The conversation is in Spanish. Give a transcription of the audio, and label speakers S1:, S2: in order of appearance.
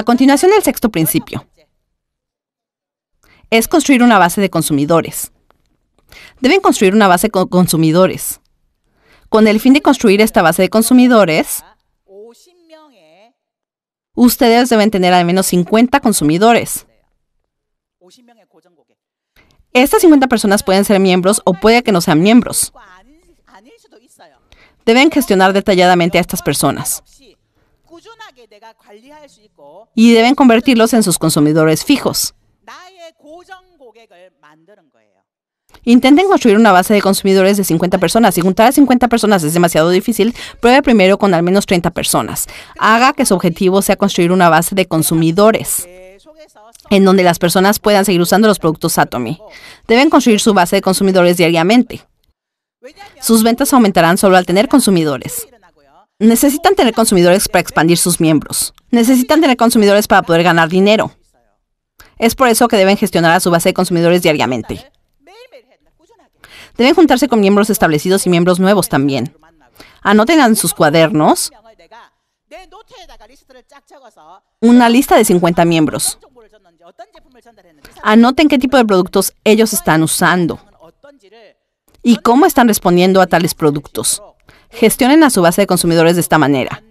S1: A continuación, el sexto principio es construir una base de consumidores. Deben construir una base de consumidores. Con el fin de construir esta base de consumidores, ustedes deben tener al menos 50 consumidores. Estas 50 personas pueden ser miembros o puede que no sean miembros. Deben gestionar detalladamente a estas personas y deben convertirlos en sus consumidores fijos. Intenten construir una base de consumidores de 50 personas. Si juntar a 50 personas es demasiado difícil, pruebe primero con al menos 30 personas. Haga que su objetivo sea construir una base de consumidores en donde las personas puedan seguir usando los productos Atomy. Deben construir su base de consumidores diariamente. Sus ventas aumentarán solo al tener consumidores necesitan tener consumidores para expandir sus miembros. Necesitan tener consumidores para poder ganar dinero. Es por eso que deben gestionar a su base de consumidores diariamente. Deben juntarse con miembros establecidos y miembros nuevos también. Anoten en sus cuadernos una lista de 50 miembros. Anoten qué tipo de productos ellos están usando y cómo están respondiendo a tales productos gestionen a su base de consumidores de esta manera.